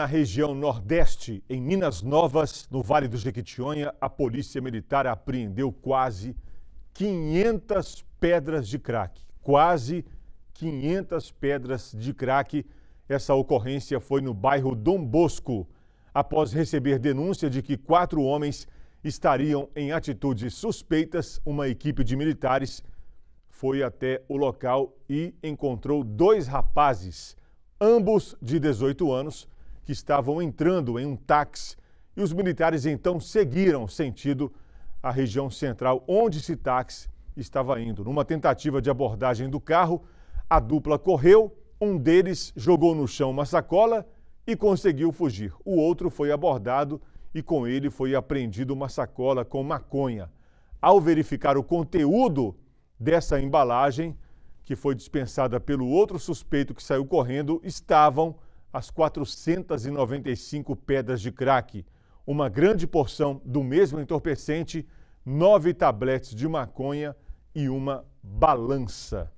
Na região Nordeste, em Minas Novas, no Vale do Jequitinhonha, a Polícia Militar apreendeu quase 500 pedras de crack. Quase 500 pedras de crack. Essa ocorrência foi no bairro Dom Bosco, após receber denúncia de que quatro homens estariam em atitudes suspeitas. Uma equipe de militares foi até o local e encontrou dois rapazes, ambos de 18 anos que estavam entrando em um táxi e os militares então seguiram sentido a região central onde esse táxi estava indo. Numa tentativa de abordagem do carro, a dupla correu, um deles jogou no chão uma sacola e conseguiu fugir. O outro foi abordado e com ele foi apreendida uma sacola com maconha. Ao verificar o conteúdo dessa embalagem, que foi dispensada pelo outro suspeito que saiu correndo, estavam as 495 pedras de crack, uma grande porção do mesmo entorpecente, nove tabletes de maconha e uma balança.